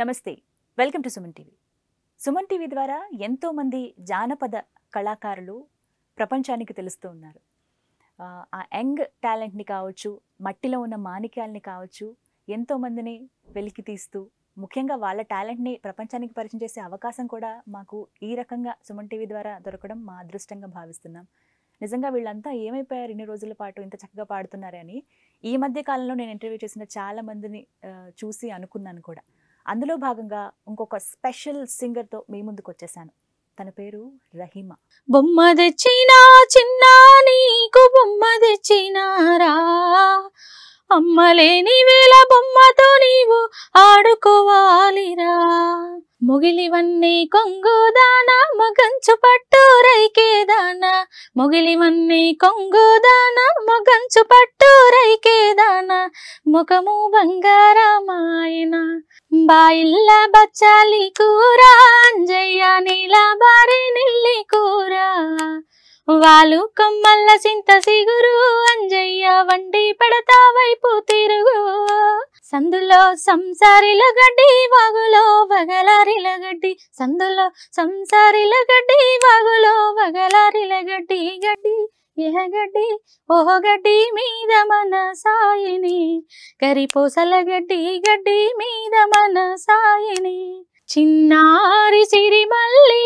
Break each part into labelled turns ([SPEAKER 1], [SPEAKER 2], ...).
[SPEAKER 1] నమస్తే welcome to Suman TV Suman TV ద్వారా ఎంతోమంది జానపద కళాకారులు ప్రపంచానికి తెలుస్తూ ఉన్నారు ఆ యంగ్ టాలెంట్ని కావచ్చు మట్టిలో ఉన్న మాణిక్యాలని కావచ్చు ఎంతోమందిని వెలికి తీస్తూ ముఖ్యంగా వాళ్ళ టాలెంట్ని ప్రపంచానికి పరిచయం చేసే అవకాశం కూడా మాకు ఈ రకంగా సుమన్ టీవీ ద్వారా దొరకడం మా అదృష్టంగా భావిస్తున్నాం నిజంగా వీళ్ళంతా ఏమైపోయారు ఇన్ని రోజుల పాటు ఇంత చక్కగా పాడుతున్నారని ఈ మధ్య కాలంలో నేను ఇంటర్వ్యూ చేసిన చాలా మందిని చూసి అనుకున్నాను కూడా అందులో భాగంగా ఇంకొక స్పెషల్ సింగర్తో మీ ముందుకు వచ్చేసాను తన పేరు రహీమ
[SPEAKER 2] బొమ్మ తెచ్చినా చిన్నా నీకు బొమ్మ తెచ్చినారా అమ్మలేని వేళ బొమ్మతో నీవు ఆడుకోవాలిరా మొగిలివన్నీ కొంగుదానా మగంచు పట్టు రైకేదానా మొగిలివన్నీ కొంగుదానా మగంచు పట్టు రైకేదానా ముఖము బంగారమాయన బాయిల్లా బచ్చాలి కూర అంజయ్య నీలా బారి నిల్లి కూర వాలు కమ్మల్ల సింత సిగురు అంజయ్య వండి పెడతా వైపు తిరుగు సందులో సంసారిల గడ్డి వాగులో వగలారిల గడ్డి సందులో సంసారిల గడ్డి వాగులో వగలారిల గడ్డి గడ్డి ఏ గడ్డి ఓహ గడ్డి మీద మన సాయిని కరిపోసల గడ్డి గడ్డి మీద మన సాయిని చిన్నారి మళ్ళీ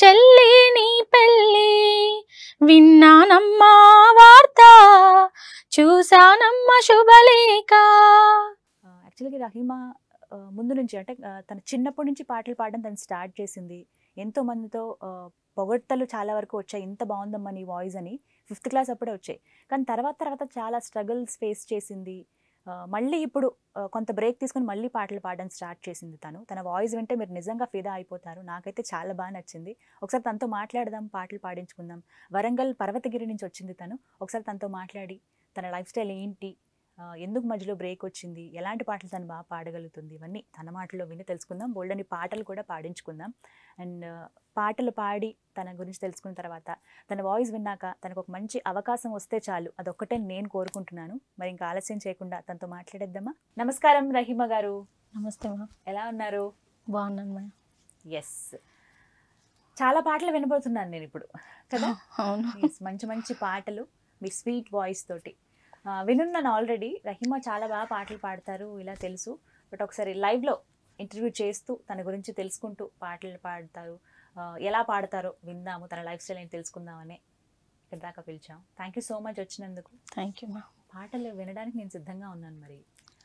[SPEAKER 2] చెల్లిని పెళ్ళి విన్నానమ్మా వార్త
[SPEAKER 1] చూసానమ్మ శుభలేక యాక్చువల్గా రహీమా ముందు నుంచి అంటే తన చిన్నప్పటి నుంచి పాటలు పాడడం తను స్టార్ట్ చేసింది ఎంతో మందితో పొగడ్తలు చాలా వరకు వచ్చాయి ఇంత బాగుందమ్మా నీ వాయిస్ అని ఫిఫ్త్ క్లాస్ అప్పుడే వచ్చాయి కానీ తర్వాత తర్వాత చాలా స్ట్రగుల్స్ ఫేస్ చేసింది మళ్ళీ ఇప్పుడు కొంత బ్రేక్ తీసుకుని మళ్ళీ పాటలు పాడడం స్టార్ట్ చేసింది తను తన వాయిస్ వింటే మీరు నిజంగా ఫిదా అయిపోతారు నాకైతే చాలా బాగా నచ్చింది ఒకసారి తనతో మాట్లాడదాం పాటలు పాడించుకుందాం వరంగల్ పర్వతగిరి నుంచి వచ్చింది తను ఒకసారి తనతో మాట్లాడి తన లైఫ్ స్టైల్ ఏంటి ఎందుకు మధ్యలో బ్రేక్ వచ్చింది ఎలాంటి పాటలు తను బాగా పాడగలుగుతుంది ఇవన్నీ తన మాటలో విని తెలుసుకుందాం బోల్డని పాటలు కూడా పాడించుకుందాం అండ్ పాటలు పాడి తన గురించి తెలుసుకున్న తర్వాత తన వాయిస్ విన్నాక తనకు ఒక మంచి అవకాశం వస్తే చాలు అదొక్కటే నేను కోరుకుంటున్నాను మరి ఇంకా ఆలస్యం చేయకుండా తనతో మాట్లాడేద్దామా నమస్కారం రహీమ గారు నమస్తే ఎలా ఉన్నారు బాగున్నాను మా ఎస్ చాలా పాటలు వినబడుతున్నాను నేను ఇప్పుడు కదా అవును మంచి మంచి పాటలు మీ స్వీట్ వాయిస్ తోటి వినున్నాను ఆల్రెడీ రహీమా చాలా బాగా పాటలు పాడతారు ఇలా తెలుసు బట్ ఒకసారి లైవ్లో ఇంటర్వ్యూ చేస్తూ తన గురించి తెలుసుకుంటూ పాటలు పాడతారు ఎలా పాడతారో విందాము తన లైఫ్ స్టైల్ ఏంటి తెలుసుకుందామని ఇక్కడ పిలిచాం థ్యాంక్ యూ సో మచ్ వచ్చినందుకు థ్యాంక్ యూ మా పాటలు వినడానికి నేను సిద్ధంగా ఉన్నాను మరి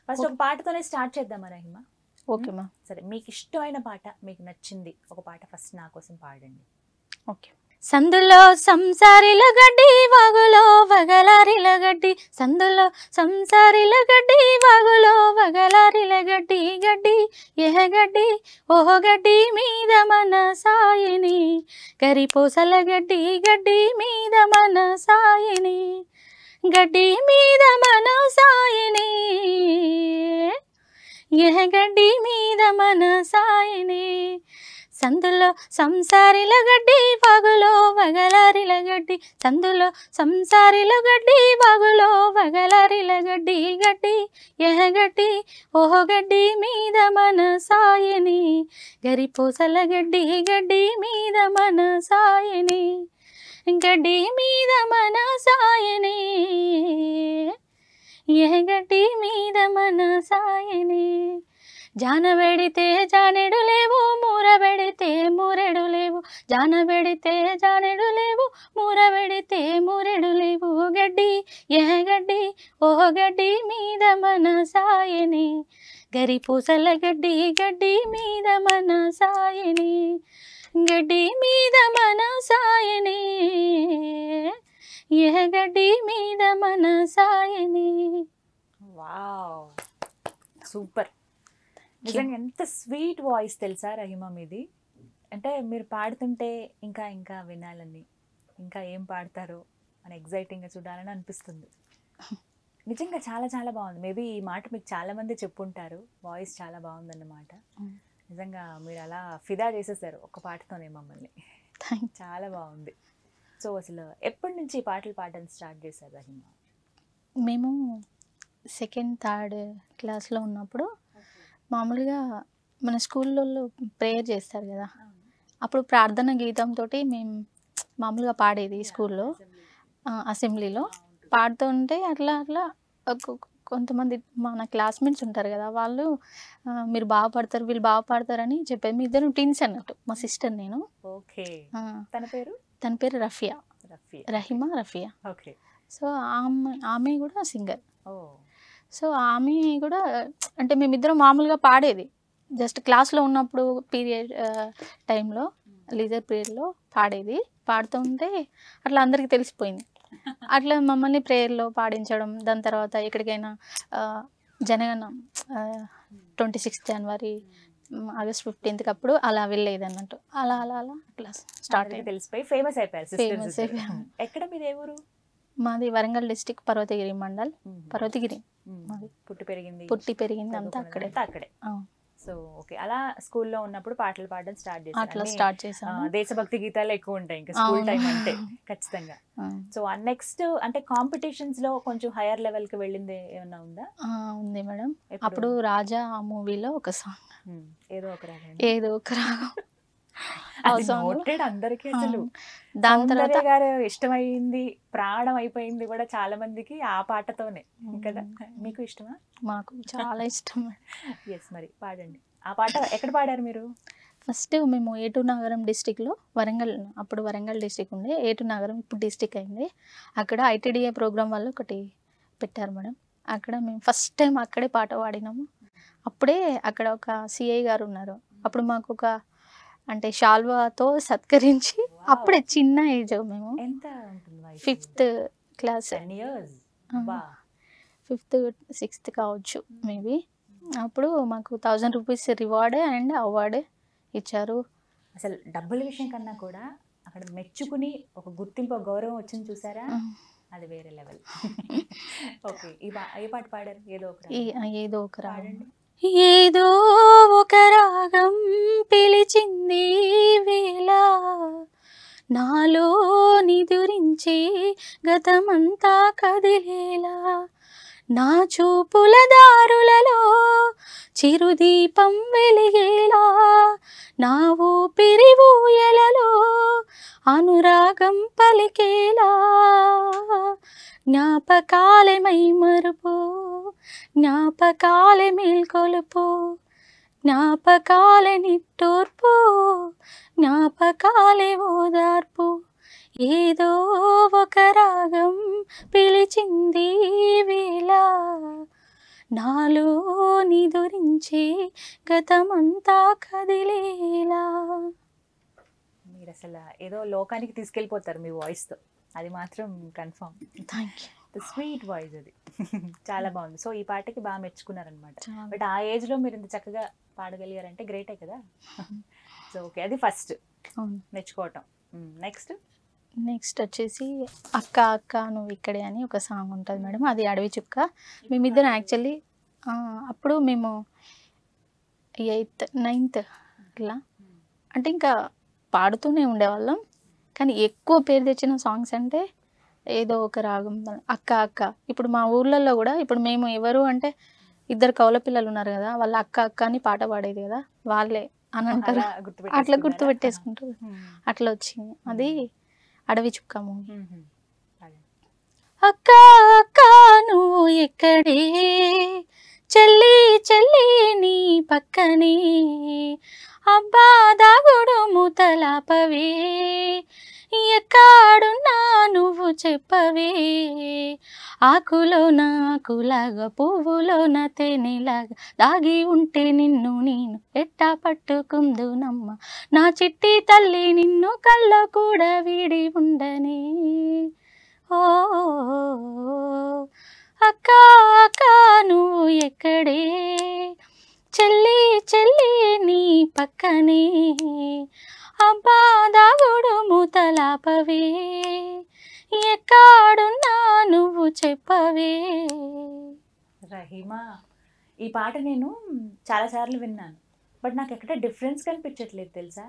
[SPEAKER 1] ఫస్ట్ ఒక పాటతోనే స్టార్ట్ చేద్దామా రహిమా ఓకే మా సరే మీకు ఇష్టమైన పాట మీకు నచ్చింది ఒక పాట ఫస్ట్ నా కోసం పాడండి
[SPEAKER 2] ఓకే సందులో సంసారిల గడ్డి వాగులో వగలారిల గడ్డి సందులో సంసారిల గడ్డి వాగులో వగలారిల గడ్డి గడ్డి ఎహ గడ్డి ఓహో గడ్డి మీద మన సాయిని కరిపోసల గడ్డి గడ్డి మీద మన సాయిని గడ్డి మీద మన సాయిని ఎహ గడ్డి మీద మన సాయిని సందులో సంసారిల గడ్డి పగులో వగలారిల గడ్డి సందులో సంసారిల గడ్డి పగులో వగలారిల గడ్డి గడ్డి ఎహ గడ్డి ఓహో గడ్డి మీద మన సాయని గరిపోసల గడ్డి గడ్డి మీద మన సాయని గడ్డి మీద మన సాయని ఏ గడ్డి మీద మన సాయని జాన వెడితే జానెడు లేవు మూర జానబెడితే జానెడు లేవు మూరబెడితే మూరెడు లేవు గడ్డి ఏ గడ్డి ఓ గడ్డి మీద మన సాయని గరి పూసల గడ్డి గడ్డి మీద మన సాయని గడ్డి మీద మన సాయని ఏ గడ్డి మీద మన
[SPEAKER 1] సాయని వావ్ సూపర్ నిజంగా ఎంత స్వీట్ వాయిస్ తెలుసా రహిమా మీది అంటే మీరు పాడుతుంటే ఇంకా ఇంకా వినాలని ఇంకా ఏం పాడతారో అని ఎగ్జైటింగ్గా చూడాలని అనిపిస్తుంది నిజంగా చాలా చాలా బాగుంది మేబీ ఈ మాట మీకు చాలామంది చెప్పుంటారు వాయిస్ చాలా బాగుందన్నమాట నిజంగా మీరు అలా ఫిదా చేసేసారు ఒక పాటతోనే మమ్మల్ని చాలా బాగుంది సో అసలు ఎప్పటి నుంచి పాటలు పాడడం స్టార్ట్ చేశారు రహిమ
[SPEAKER 2] మేము సెకండ్ థర్డ్ క్లాస్లో ఉన్నప్పుడు మామూలుగా మన స్కూల్లో ప్రేయర్ చేస్తారు కదా అప్పుడు ప్రార్థన గీతంతో మేము మామూలుగా పాడేది స్కూల్లో అసెంబ్లీలో పాడుతుంటే అట్లా అట్లా కొంతమంది మన క్లాస్మేట్స్ ఉంటారు కదా వాళ్ళు మీరు బాగా పాడతారు వీళ్ళు బాగా చెప్పేది మీ ఇద్దరు టీన్స్ అన్నట్టు మా సిస్టర్ నేను
[SPEAKER 1] ఓకే తన పేరు
[SPEAKER 2] తన పేరు రఫియా రహిమా రఫియా ఓకే సో ఆమె ఆమె కూడా సింగర్ సో ఆమె కూడా అంటే మేమిద్దరం మామూలుగా పాడేది జస్ట్ క్లాస్లో ఉన్నప్పుడు పీరియడ్ టైంలో లీజర్ పీరియడ్లో పాడేది పాడుతూ ఉంటే అట్లా అందరికీ తెలిసిపోయింది అట్లా మమ్మల్ని ప్రేయర్లో పాడించడం దాని తర్వాత ఎక్కడికైనా జనగణం ట్వంటీ సిక్స్త్ జనవరి ఆగస్ట్ ఫిఫ్టీన్త్కి అప్పుడు అలా వెళ్ళేది అన్నట్టు
[SPEAKER 1] అలా అలా అలా అట్లా స్టార్ట్ అయ్యి తెలిసిపోయి ఫేమస్ అయిపోయారు ఫేమస్ అయిపోయారు ఎక్కడ మీరు ఏ ఊరు
[SPEAKER 2] మాది వరంగల్ డిస్టిక్ పర్వతగిరి మండల్ పర్వతగిరి మాది
[SPEAKER 1] పుట్టి పెరిగింది పుట్టి పెరిగింది అంతా అక్కడే అక్కడే సో ఓకే అలా స్కూల్లో ఉన్నప్పుడు పాటలు పాడడం స్టార్ట్ చేశాను అట్లా స్టార్ట్ చేశాను దేశభక్తి గీతాలు ఎక్కువ ఉంటాయి ఇంకా స్కూల్ టైం అంటే ఖచ్చితంగా సో నెక్స్ట్ అంటే కాంపిటీషన్స్ లో కొంచెం హైయర్ లెవెల్ కి వెళ్ళింది ఏమైనా ఉందా
[SPEAKER 2] ఉంది మేడం అప్పుడు రాజా ఆ మూవీలో ఒక
[SPEAKER 1] సాంగ్ ఏదో ఒక రాగం ఏదో ఒక రాగం అసలు దాని తర్వాత గారు ఇష్టమైంది ప్రాణం అయిపోయింది కూడా చాలా మందికి ఆ పాటతోనే కదా మీకు ఇష్టమా మాకు చాలా ఇష్టం ఎస్ మరి పాడండి ఆ పాట ఎక్కడ పాడారు మీరు
[SPEAKER 2] ఫస్ట్ మేము ఏటు నగరం డిస్టిక్లో వరంగల్ అప్పుడు వరంగల్ డిస్టిక్ ఉండే ఏటు నగరం ఇప్పుడు డిస్టిక్ అయింది అక్కడ ఐటీడీఏ ప్రోగ్రామ్ వాళ్ళు ఒకటి పెట్టారు మేడం అక్కడ మేము ఫస్ట్ టైం అక్కడే పాట పాడినాము అప్పుడే అక్కడ ఒక సిఐ గారు ఉన్నారు అప్పుడు మాకు ఒక అంటే షాల్వాతో సత్కరించి అప్పుడే చిన్న ఏజ్ మేము ఎంత ఫిఫ్త్ క్లాస్ ఫిఫ్త్ సిక్స్త్ కావచ్చు hmm. మేబీ అప్పుడు మాకు thousand
[SPEAKER 1] rupees reward and award
[SPEAKER 2] ఇచ్చారు అసలు
[SPEAKER 1] డబ్బుల విషయం కన్నా కూడా అక్కడ మెచ్చుకుని ఒక గుర్తింపు గౌరవం వచ్చింది చూసారా అది వేరే లెవెల్ ఓకే ఏ పాట పాడారు ఏదో ఒక
[SPEAKER 2] ఏదో ఒక రాడండి ఏదో ఒక రాగం పిలిచింది వేలా నాలో నిదురించే గతమంతా కదిలేలా నా చూపుల దారులలో చిరుదీపం వెలిగేలా నా ఊపిరి ఊయలలో అనురాగం పలికేలా జ్ఞాపకాలమై మరుపో జ్ఞాపకాలే మేల్కొలుపు జ్ఞాపకాలే నిట్టూర్పు జ్ఞాపకాలే ఓదార్పు ఏదో ఒక రాగం పిలిచింది వేళ నాలో నిదురించి
[SPEAKER 1] గతమంతా కదిలేలా మీరు అసలు ఏదో లోకానికి తీసుకెళ్ళిపోతారు మీ వాయిస్తో అది మాత్రం confirm thank you sweet voice అది చాలా బాగుంది సో ఈ పాటకి బాగా మెచ్చుకున్నారనమాట బట్ ఆ ఏజ్ లో మీరు ఇంత చక్కగా పాడగలిగారంటే గ్రేటే కదా సో ఓకే అది ఫస్ట్ మెచ్చుకోవటం నెక్స్ట్
[SPEAKER 2] hmm, నెక్స్ట్ వచ్చేసి అక్క అక్క నువ్వు ఇక్కడే అని ఒక సాంగ్ ఉంటుంది మేడం అది అడవి చుక్క మేమిద్దరం యాక్చువల్లీ అప్పుడు మేము ఎయిత్ నైన్త్ ఇట్లా hmm. అంటే ఇంకా పాడుతూనే ఉండేవాళ్ళం కానీ ఎక్కువ పేరు తెచ్చిన సాంగ్స్ అంటే ఏదో ఒక రాగం అక్క అక్క ఇప్పుడు మా ఊర్లలో కూడా ఇప్పుడు మేము ఎవరు అంటే ఇద్దరు కౌల పిల్లలు ఉన్నారు కదా వాళ్ళ అక్క అక్క అని పాట పాడేది కదా వాళ్ళే అని అంటారు అట్లా గుర్తు పెట్టేసుకుంటారు అట్లా వచ్చింది అది అడవి చుక్క మూవీ అక్క అక్క నువ్వు ఎక్కడే చెల్లి చెల్లి నీ పక్కనే అబ్బా దాగుడు మూతలాపవే ఎక్కా చెప్పవే ఆకులోన పువ్వులో పువ్వులోన తేనెలాగా దాగి ఉంటే నిన్ను నేను ఎట్టా పట్టుకుందునమ్మ నా చిట్టి తల్లి నిన్ను కళ్ళ కూడా వీడి ఉండని ఓ అక్క అక్క నువ్వు ఎక్కడే చెల్లి చెల్లి నీ పక్కనే అబ్బా దాగుడు మూతలాపవే ఎక్కడున్నా నువ్వు చెప్పవే
[SPEAKER 1] రహీమా ఈ పాట నేను చాలాసార్లు విన్నాను బట్ నాకు ఎక్కడ డిఫరెన్స్ కనిపించట్లేదు తెలుసా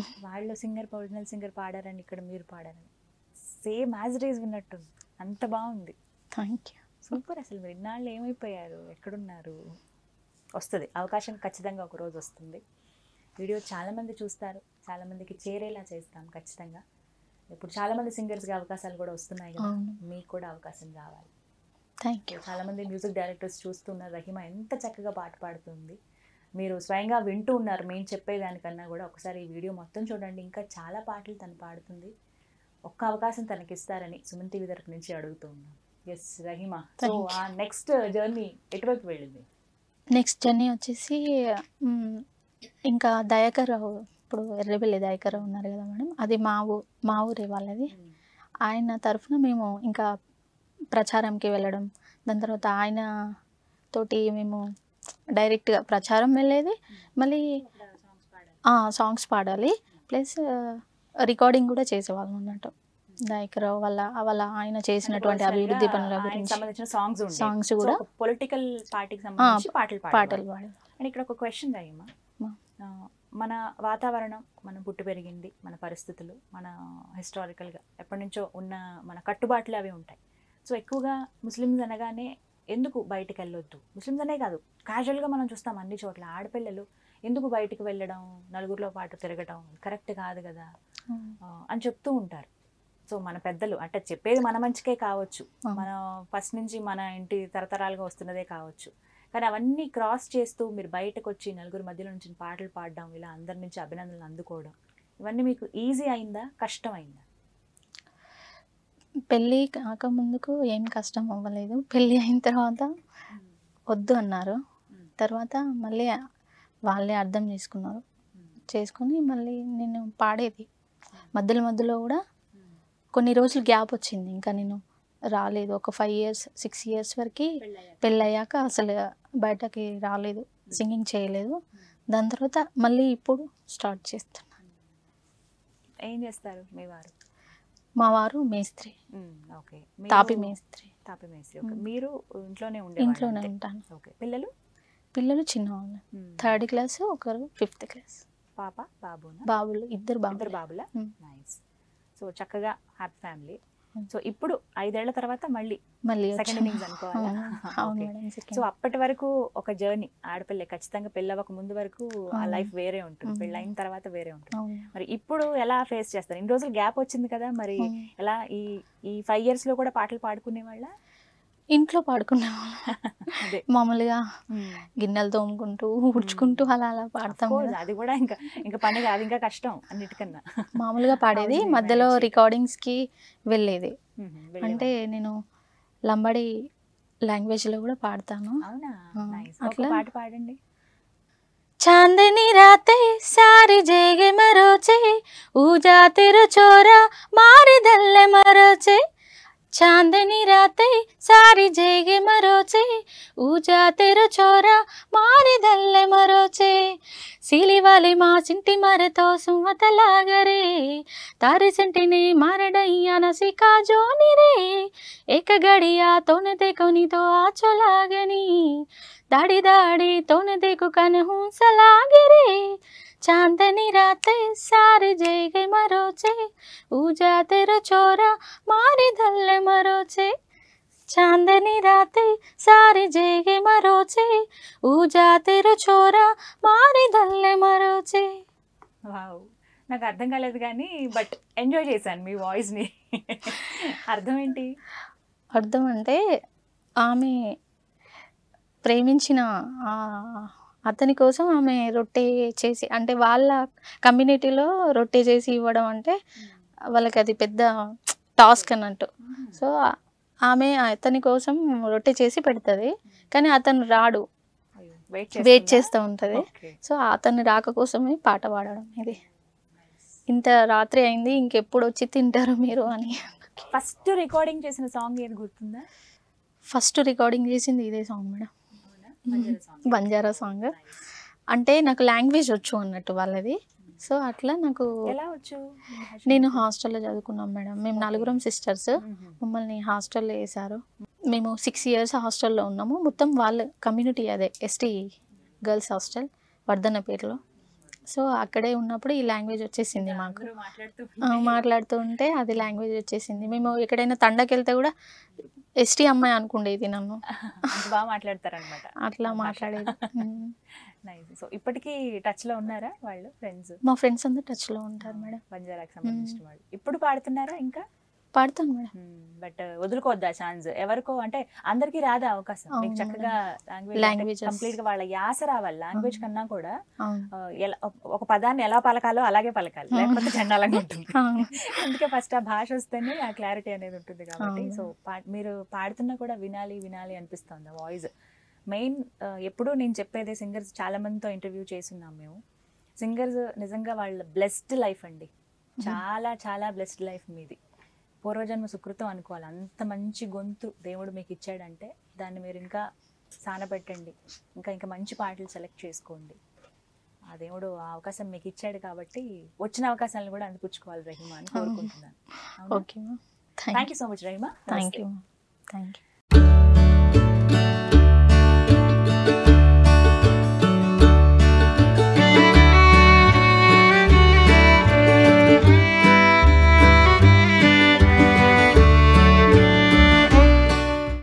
[SPEAKER 1] వాళ్ళు సింగర్ ఒరిజినల్ సింగర్ పాడారని ఇక్కడ మీరు పాడారని సేమ్ యాజ్ రేజ్ విన్నట్టు అంత బాగుంది థ్యాంక్ యూ సూపర్ అసలు మీరు ఇన్నాళ్ళు ఏమైపోయారు ఎక్కడున్నారు వస్తుంది అవకాశం ఖచ్చితంగా ఒకరోజు వస్తుంది వీడియో చాలామంది చూస్తారు చాలామందికి చేరేలా చేస్తాం ఖచ్చితంగా ఇప్పుడు చాలామంది గా అవకాశాలు కూడా వస్తున్నాయి కదా మీకు కూడా అవకాశం కావాలి థ్యాంక్ యూ చాలా మంది మ్యూజిక్ డైరెక్టర్స్ చూస్తున్నారు రహిమా ఎంత చక్కగా పాట పాడుతుంది మీరు స్వయంగా వింటూ ఉన్నారు మేము చెప్పేదానికన్నా కూడా ఒకసారి ఈ వీడియో మొత్తం చూడండి ఇంకా చాలా పాటలు తను పాడుతుంది ఒక్క అవకాశం తనకి ఇస్తారని సుమన్ టీవీ తరపు నుంచి అడుగుతూ ఉన్నాం ఎస్ రహిమా సో ఆ నెక్స్ట్ జర్నీ ఎటువైపు వెళ్ళింది
[SPEAKER 2] నెక్స్ట్ జర్నీ వచ్చేసి ఇంకా దయాకర్ రావు ఇప్పుడు ఎర్రబెల్లి దాయకర ఉన్నారు కదా మేడం అది మా ఊ మా ఊరే వాళ్ళది ఆయన తరఫున మేము ఇంకా ప్రచారంకి వెళ్ళడం దాని తర్వాత ఆయన తోటి మేము డైరెక్ట్గా ప్రచారం వెళ్ళేది మళ్ళీ సాంగ్స్ పాడాలి ప్లస్ రికార్డింగ్ కూడా చేసేవాళ్ళం అన్నట్టు నాయకరావు వాళ్ళ వాళ్ళ ఆయన చేసినటువంటి అభివృద్ధి పనుల గురించి సాంగ్స్ సాంగ్స్ కూడా
[SPEAKER 1] పొలిటికల్ పార్టీకి సంబంధించి పాటలు పాటలు పాడాలి అండ్ ఇక్కడ ఒక క్వశ్చన్ అయ్యమ్మా మన వాతావరణం మనం పుట్టి పెరిగింది మన పరిస్థితులు మన హిస్టారికల్గా ఎప్పటి నుంచో ఉన్న మన కట్టుబాట్లు అవి ఉంటాయి సో ఎక్కువగా ముస్లిమ్స్ అనగానే ఎందుకు బయటికి వెళ్ళొద్దు ముస్లిమ్స్ అనే కాదు క్యాజువల్గా మనం చూస్తాం అన్ని చోట్ల ఆడపిల్లలు ఎందుకు బయటకు వెళ్ళడం నలుగురిలో పాటు తిరగడం కరెక్ట్ కాదు కదా అని చెప్తూ ఉంటారు సో మన పెద్దలు అంటే చెప్పేది మన మంచికే కావచ్చు మన ఫస్ట్ నుంచి మన ఇంటి తరతరాలుగా వస్తున్నదే కావచ్చు కానీ అవన్నీ క్రాస్ చేస్తూ మీరు బయటకు వచ్చి నలుగురు మధ్యలో నుంచి పాటలు పాడడం ఇలా అందరి నుంచి అభినందనలు అందుకోవడం ఇవన్నీ మీకు ఈజీ అయిందా కష్టం అయిందా
[SPEAKER 2] పెళ్ళి కాకముందుకు ఏం కష్టం అవ్వలేదు పెళ్ళి అయిన తర్వాత వద్దు అన్నారు తర్వాత మళ్ళీ వాళ్ళే అర్థం చేసుకున్నారు చేసుకొని మళ్ళీ నేను పాడేది మధ్యలో మధ్యలో కూడా కొన్ని రోజులు గ్యాప్ వచ్చింది ఇంకా నేను రాలేదు ఒక ఫైవ్ ఇయర్స్ సిక్స్ ఇయర్స్ వరకు పెళ్ళయ్యాక అసలు బయటకి రాలేదు hmm. సింగింగ్ చేయలేదు hmm. దాని తర్వాత మళ్ళీ ఇప్పుడు స్టార్ట్ చేస్తున్నారు
[SPEAKER 1] ఏం చేస్తారు మీ వారు
[SPEAKER 2] మా వారు మేస్త్రి
[SPEAKER 1] ఓకే hmm, తాపి మేస్త్రి తాపి మేస్త్రి ఓకే మీరు ఇంట్లోనే ఉండే ఇంట్లోనే ఉంటాను ఓకే పిల్లలు
[SPEAKER 2] పిల్లలు చిన్నవాళ్ళు థర్డ్ క్లాస్ ఒకరు ఫిఫ్త్ క్లాస్
[SPEAKER 1] పాప బాబు బాబులు
[SPEAKER 2] ఇద్దరు బాబు ఇద్దరు
[SPEAKER 1] నైస్ సో చక్కగా హ్యాపీ ఫ్యామిలీ సో ఇప్పుడు ఐదేళ్ల తర్వాత మళ్ళీ మళ్ళీ సెకండ్ ఇన్నింగ్స్ అనుకోవాలి సో అప్పటి వరకు ఒక జర్నీ ఆడపిల్ల ఖచ్చితంగా పెళ్ళవక ముందు వరకు ఆ లైఫ్ వేరే ఉంటుంది పెళ్ళి అయిన తర్వాత వేరే ఉంటుంది మరి ఇప్పుడు ఎలా ఫేస్ చేస్తారు ఇన్ని రోజులు గ్యాప్ వచ్చింది కదా మరి ఎలా ఈ ఈ ఫైవ్ ఇయర్స్ లో కూడా పాటలు పాడుకునే వాళ్ళ
[SPEAKER 2] ఇంట్లో పాడుకున్నాం మామూలుగా గిన్నెలు తోముకుంటూ ఉడ్చుకుంటూ అలా
[SPEAKER 1] అలా పాడతాం అది కూడా ఇంకా ఇంకా పని కాదు ఇంకా కష్టం అన్నిటికన్నా
[SPEAKER 2] మామూలుగా పాడేది మధ్యలో రికార్డింగ్స్ కి వెళ్ళేది అంటే నేను లంబడి లాంగ్వేజ్ లో కూడా పాడతాను అట్లా పాట పాడండి చాందని రాతే సారి జేగే మరోచే ఊజా तेरो चोरा मारी चांदनी रातें सारी जेगे मरोचे ऊजा तेरो छोरा मारी दल्ले मरोचे సీలి వాలి మా చింటి మరతో సుమతలాగరే తారి చింటిని మారడయ్యా నసికా జోనిరే ఏక గడియా తోనదే కొనితో ఆచోలాగని దాడి దాడి తోనదేకు కనహూసలాగరే చాందని రాతే సారి జైగై మరోచే ఊజా తెర చోరా మారి దల్లె మరోచే చాందని రాతే సారి జైగై మరోచే ఊజా తెర చోరా
[SPEAKER 1] మారి దల్లె మరోచే వావ్ నాకు అర్థం కాలేదు కానీ బట్ ఎంజాయ్ చేశాను మీ వాయిస్ని అర్థం ఏంటి అర్థం అంటే
[SPEAKER 2] ఆమె ప్రేమించిన అతని కోసం ఆమె రొట్టె చేసి అంటే వాళ్ళ కమ్యూనిటీలో రొట్టె చేసి ఇవ్వడం అంటే వాళ్ళకి అది పెద్ద టాస్క్ అన్నట్టు సో ఆమె అతని కోసం రొట్టె చేసి పెడుతుంది కానీ అతను రాడు వెయిట్ చేస్తూ ఉంటుంది సో అతని రాక కోసమే పాట పాడడం ఇది ఇంత రాత్రి అయింది ఇంకెప్పుడు వచ్చి తింటారు మీరు అని
[SPEAKER 1] ఫస్ట్ రికార్డింగ్ చేసిన సాంగ్ ఏది గుర్తుందా
[SPEAKER 2] ఫస్ట్ రికార్డింగ్ చేసింది ఇదే సాంగ్ మేడం బంజారా సాంగ్ అంటే నాకు లాంగ్వేజ్ వచ్చు అన్నట్టు వాళ్ళది సో అట్లా నాకు ఎలా వచ్చు నేను హాస్టల్లో చదువుకున్నాం మేడం మేము నలుగురం సిస్టర్స్ మమ్మల్ని హాస్టల్లో వేశారు మేము సిక్స్ ఇయర్స్ హాస్టల్లో ఉన్నాము మొత్తం వాళ్ళ కమ్యూనిటీ అదే ఎస్టీ గర్ల్స్ హాస్టల్ పేరులో సో అక్కడే ఉన్నప్పుడు ఈ లాంగ్వేజ్ వచ్చేసింది మాకు మాట్లాడుతూ ఉంటే అది లాంగ్వేజ్ వచ్చేసింది మేము ఎక్కడైనా తండకెళ్తే కూడా ఎస్టీ అమ్మాయి అనుకుండేది నన్ను
[SPEAKER 1] బాగా మాట్లాడతారనమాట
[SPEAKER 2] అట్లా మాట్లాడేది
[SPEAKER 1] నైస్ సో ఇప్పటికీ టచ్ లో ఉన్నారా వాళ్ళు ఫ్రెండ్స్ మా
[SPEAKER 2] ఫ్రెండ్స్ అందరూ టచ్ లో ఉంటారు
[SPEAKER 1] మేడం బంజారాకి సంబంధించిన వాళ్ళు ఇప్పుడు పాడుతున్నారా ఇంకా పాడతాను మేడం బట్ వదులుకోవద్దు ఆ ఛాన్స్ ఎవరికో అంటే అందరికి రాదా అవకాశం మీకు చక్కగా లాంగ్వేజ్ కంప్లీట్ గా వాళ్ళ యాస రావాలి లాంగ్వేజ్ కన్నా కూడా ఒక పదాన్ని ఎలా పలకాలో అలాగే పలకాలి లేకపోతే చండాలంగా ఉంటుంది అందుకే ఫస్ట్ ఆ భాష వస్తేనే ఆ క్లారిటీ అనేది ఉంటుంది కాబట్టి సో మీరు పాడుతున్నా కూడా వినాలి వినాలి అనిపిస్తుంది వాయిస్ మెయిన్ ఎప్పుడూ నేను చెప్పేది సింగర్స్ చాలా మందితో ఇంటర్వ్యూ ఉన్నాం మేము సింగర్స్ నిజంగా వాళ్ళ బ్లెస్డ్ లైఫ్ అండి చాలా చాలా బ్లెస్డ్ లైఫ్ మీది పూర్వజన్మ సుకృతం అనుకోవాలి అంత మంచి గొంతు దేవుడు మీకు ఇచ్చాడంటే దాన్ని మీరు ఇంకా సానపెట్టండి ఇంకా ఇంకా మంచి పాటలు సెలెక్ట్ చేసుకోండి ఆ దేవుడు ఆ అవకాశం మీకు ఇచ్చాడు కాబట్టి వచ్చిన అవకాశాలను కూడా అందిపుచ్చుకోవాలి రహిమా అని కోరుకుంటున్నాను
[SPEAKER 2] okay thank you
[SPEAKER 1] so much Rahima thank
[SPEAKER 2] you thank you